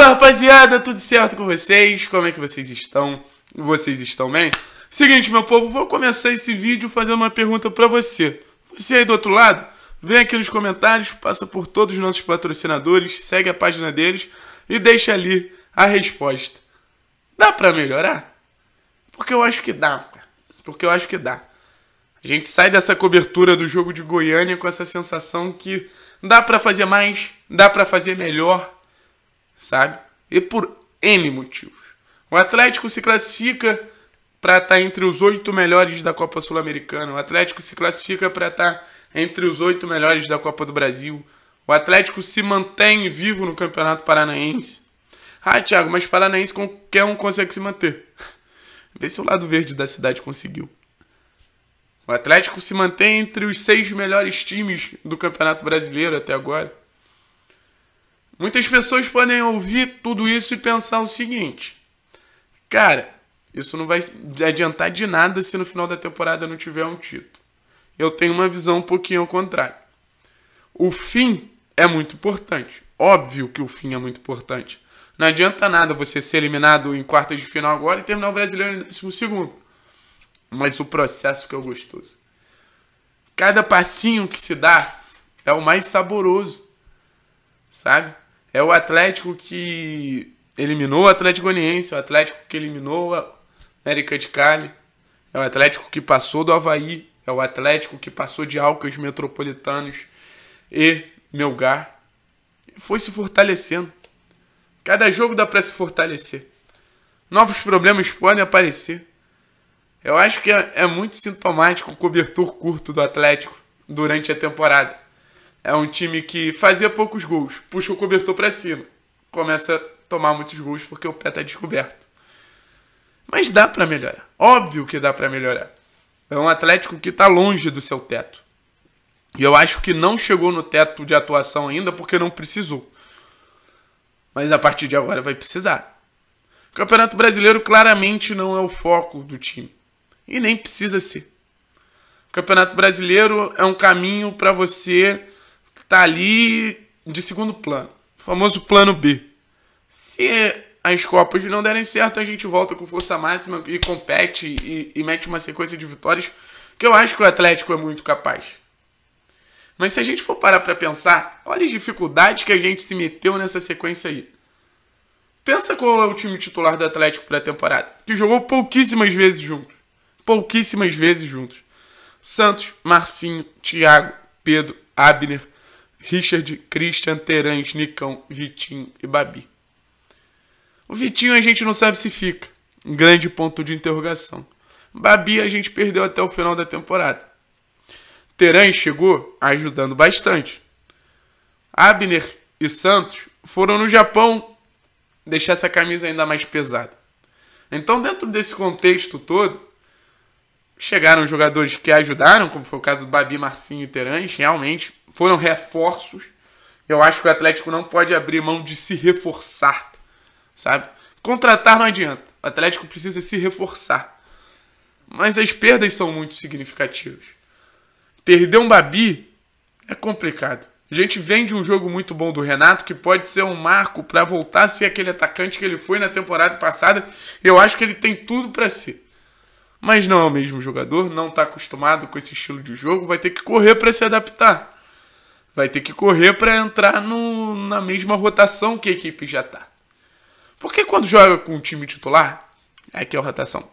Fala rapaziada, tudo certo com vocês? Como é que vocês estão? Vocês estão bem? Seguinte, meu povo, vou começar esse vídeo fazendo uma pergunta para você. Você aí do outro lado, vem aqui nos comentários, passa por todos os nossos patrocinadores, segue a página deles e deixa ali a resposta. Dá para melhorar? Porque eu acho que dá, cara. Porque eu acho que dá. A gente sai dessa cobertura do jogo de Goiânia com essa sensação que dá para fazer mais, dá para fazer melhor sabe? E por N motivos. O Atlético se classifica para estar tá entre os oito melhores da Copa Sul-Americana. O Atlético se classifica para estar tá entre os oito melhores da Copa do Brasil. O Atlético se mantém vivo no Campeonato Paranaense. Ah, Thiago, mas Paranaense qualquer um consegue se manter. Vê se o lado verde da cidade conseguiu. O Atlético se mantém entre os seis melhores times do Campeonato Brasileiro até agora. Muitas pessoas podem ouvir tudo isso e pensar o seguinte: cara, isso não vai adiantar de nada se no final da temporada não tiver um título. Eu tenho uma visão um pouquinho ao contrário. O fim é muito importante. Óbvio que o fim é muito importante. Não adianta nada você ser eliminado em quartas de final agora e terminar o brasileiro em décimo segundo. Mas o processo que é gostoso. Cada passinho que se dá é o mais saboroso, sabe? É o Atlético que eliminou o Atlético Goianiense, o Atlético que eliminou a América de Cali, é o Atlético que passou do Havaí, é o Atlético que passou de Alcas Metropolitanos e Melgar. E foi se fortalecendo. Cada jogo dá para se fortalecer. Novos problemas podem aparecer. Eu acho que é, é muito sintomático o cobertor curto do Atlético durante a temporada. É um time que fazia poucos gols, puxa o cobertor para cima, começa a tomar muitos gols porque o pé tá descoberto. Mas dá para melhorar. Óbvio que dá para melhorar. É um Atlético que tá longe do seu teto. E eu acho que não chegou no teto de atuação ainda porque não precisou. Mas a partir de agora vai precisar. O Campeonato Brasileiro claramente não é o foco do time. E nem precisa ser. O Campeonato Brasileiro é um caminho para você tá ali de segundo plano. O famoso plano B. Se as Copas não derem certo, a gente volta com força máxima e compete e, e mete uma sequência de vitórias que eu acho que o Atlético é muito capaz. Mas se a gente for parar para pensar, olha as dificuldades que a gente se meteu nessa sequência aí. Pensa qual é o time titular do Atlético para a temporada, que jogou pouquíssimas vezes juntos. Pouquíssimas vezes juntos. Santos, Marcinho, Thiago, Pedro, Abner, Richard, Christian, Terãs, Nicão, Vitinho e Babi. O Vitinho a gente não sabe se fica. Um grande ponto de interrogação. Babi a gente perdeu até o final da temporada. Terãs chegou ajudando bastante. Abner e Santos foram no Japão deixar essa camisa ainda mais pesada. Então, dentro desse contexto todo, chegaram jogadores que ajudaram, como foi o caso do Babi, Marcinho e Terãs, realmente foram reforços. Eu acho que o Atlético não pode abrir mão de se reforçar, sabe? Contratar não adianta. O Atlético precisa se reforçar. Mas as perdas são muito significativas. Perder um Babi é complicado. A gente vem de um jogo muito bom do Renato, que pode ser um marco para voltar a ser aquele atacante que ele foi na temporada passada. Eu acho que ele tem tudo para ser. Mas não é o mesmo jogador, não está acostumado com esse estilo de jogo, vai ter que correr para se adaptar vai ter que correr para entrar no, na mesma rotação que a equipe já tá. Porque quando joga com o time titular, aqui é a rotação.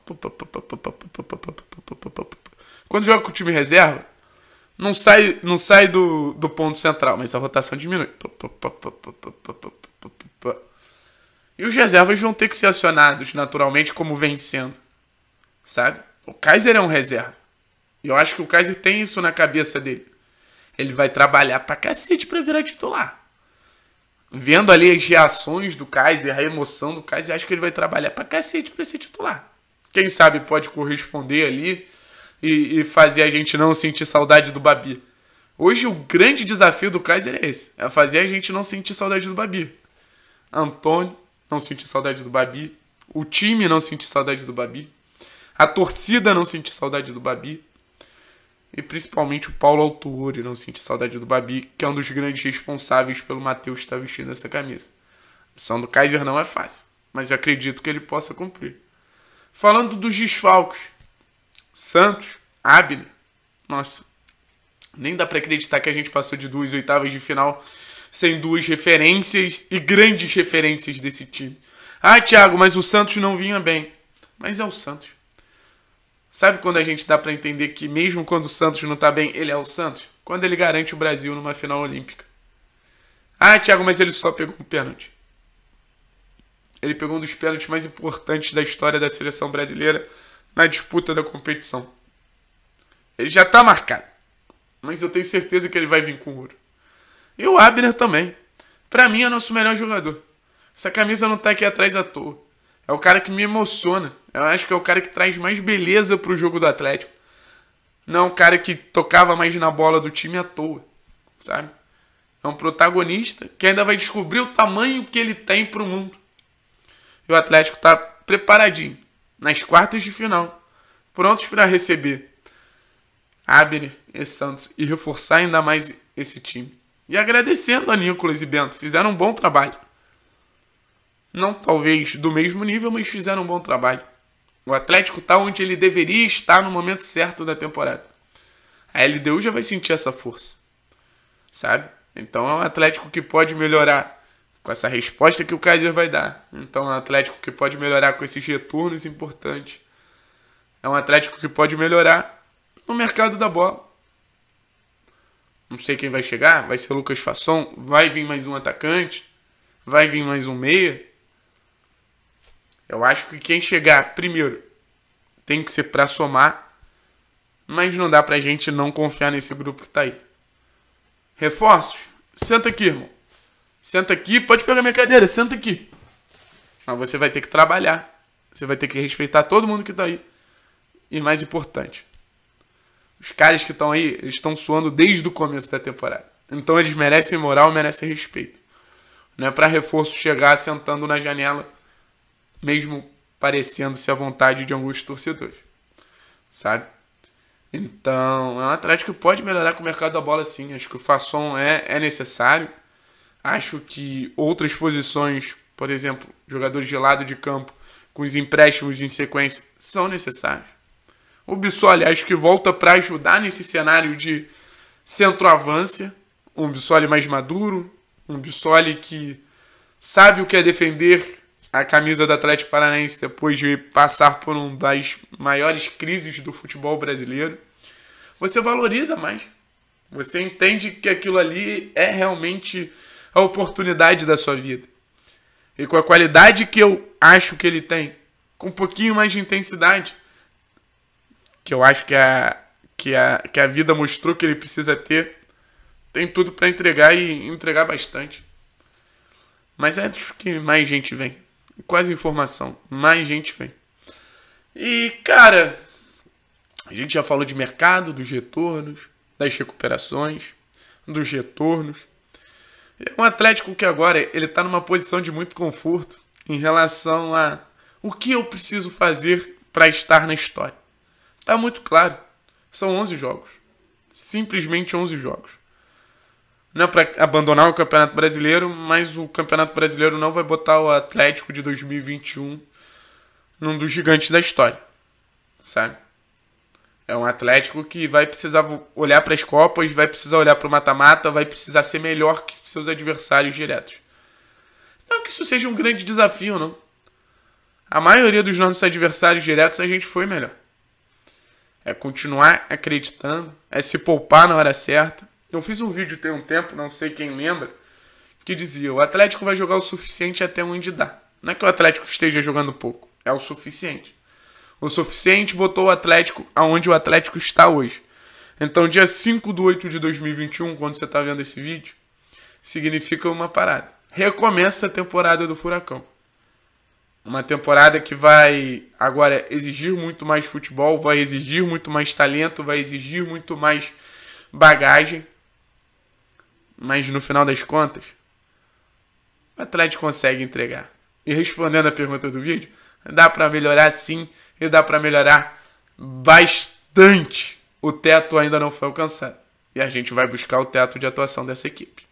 Quando joga com o time reserva, não sai, não sai do, do ponto central, mas a rotação diminui. E os reservas vão ter que ser acionados naturalmente, como vem sendo. Sabe? O Kaiser é um reserva. E eu acho que o Kaiser tem isso na cabeça dele ele vai trabalhar pra cacete pra virar titular. Vendo ali as reações do Kaiser, a emoção do Kaiser, acho que ele vai trabalhar pra cacete pra ser titular. Quem sabe pode corresponder ali e, e fazer a gente não sentir saudade do Babi. Hoje o grande desafio do Kaiser é esse: é fazer a gente não sentir saudade do Babi. Antônio não sentir saudade do Babi. O time não sentir saudade do Babi. A torcida não sentir saudade do Babi e principalmente o Paulo Autori, não sente saudade do Babi, que é um dos grandes responsáveis pelo Matheus estar tá vestindo essa camisa. A missão do Kaiser não é fácil, mas eu acredito que ele possa cumprir. Falando dos desfalques, Santos, Abner, nossa, nem dá para acreditar que a gente passou de duas oitavas de final sem duas referências e grandes referências desse time. Ah, Thiago, mas o Santos não vinha bem. Mas é o Santos. Sabe quando a gente dá para entender que mesmo quando o Santos não tá bem, ele é o Santos? Quando ele garante o Brasil numa final olímpica. Ah, Thiago, mas ele só pegou um pênalti. Ele pegou um dos pênaltis mais importantes da história da seleção brasileira na disputa da competição. Ele já tá marcado. Mas eu tenho certeza que ele vai vir com ouro. E o Abner também. Para mim é nosso melhor jogador. Essa camisa não tá aqui atrás à toa. É o cara que me emociona. Eu acho que é o cara que traz mais beleza pro jogo do Atlético. Não é o cara que tocava mais na bola do time à toa, sabe? É um protagonista que ainda vai descobrir o tamanho que ele tem pro mundo. E o Atlético tá preparadinho nas quartas de final, prontos para receber Abner e Santos e reforçar ainda mais esse time. E agradecendo a Nicolas e Bento, fizeram um bom trabalho não talvez do mesmo nível, mas fizeram um bom trabalho. O Atlético está onde ele deveria estar no momento certo da temporada. A LDU já vai sentir essa força, sabe? Então é um Atlético que pode melhorar com essa resposta que o Kaiser vai dar. Então é um Atlético que pode melhorar com esses retornos importantes. É um Atlético que pode melhorar no mercado da bola. Não sei quem vai chegar, vai ser Lucas Fasson, vai vir mais um atacante, vai vir mais um meia. Eu acho que quem chegar primeiro tem que ser para somar, mas não dá pra gente não confiar nesse grupo que tá aí. Reforços? Senta aqui, irmão. Senta aqui, pode pegar minha cadeira, senta aqui. Mas você vai ter que trabalhar. Você vai ter que respeitar todo mundo que tá aí. E mais importante, os caras que estão aí estão suando desde o começo da temporada. Então eles merecem moral, merecem respeito. Não é para reforço chegar sentando na janela mesmo parecendo-se à vontade de alguns torcedores, sabe? Então, é um Atlético que pode melhorar com o mercado da bola, sim. Acho que o Fasson é, é necessário. Acho que outras posições, por exemplo, jogadores de lado de campo, com os empréstimos em sequência, são necessários. O Bissoli, acho que volta para ajudar nesse cenário de centroavância. Um Bissoli mais maduro, um Bissoli que sabe o que é defender a camisa do Atlético Paranaense depois de passar por uma das maiores crises do futebol brasileiro, você valoriza mais. Você entende que aquilo ali é realmente a oportunidade da sua vida. E com a qualidade que eu acho que ele tem, com um pouquinho mais de intensidade, que eu acho que a, que a, que a vida mostrou que ele precisa ter, tem tudo para entregar e entregar bastante. Mas acho é que mais gente vem quase informação, mais gente vem. E, cara, a gente já falou de mercado, dos retornos, das recuperações, dos retornos. É um Atlético que agora ele está numa posição de muito conforto em relação a o que eu preciso fazer para estar na história. Tá muito claro. São 11 jogos. Simplesmente 11 jogos não é para abandonar o Campeonato Brasileiro, mas o Campeonato Brasileiro não vai botar o Atlético de 2021 num dos gigantes da história, sabe? É um Atlético que vai precisar olhar para as Copas, vai precisar olhar para o mata-mata, vai precisar ser melhor que seus adversários diretos. Não que isso seja um grande desafio, não. A maioria dos nossos adversários diretos a gente foi melhor. É continuar acreditando, é se poupar na hora certa, eu fiz um vídeo tem um tempo, não sei quem lembra, que dizia: o Atlético vai jogar o suficiente até onde dá. Não é que o Atlético esteja jogando pouco, é o suficiente. O suficiente botou o Atlético aonde o Atlético está hoje. Então, dia 5 de 8 de 2021, quando você está vendo esse vídeo, significa uma parada. Recomeça a temporada do Furacão. Uma temporada que vai agora exigir muito mais futebol, vai exigir muito mais talento, vai exigir muito mais bagagem. Mas no final das contas, o Atlético consegue entregar. E respondendo a pergunta do vídeo, dá para melhorar sim e dá para melhorar bastante. O teto ainda não foi alcançado e a gente vai buscar o teto de atuação dessa equipe.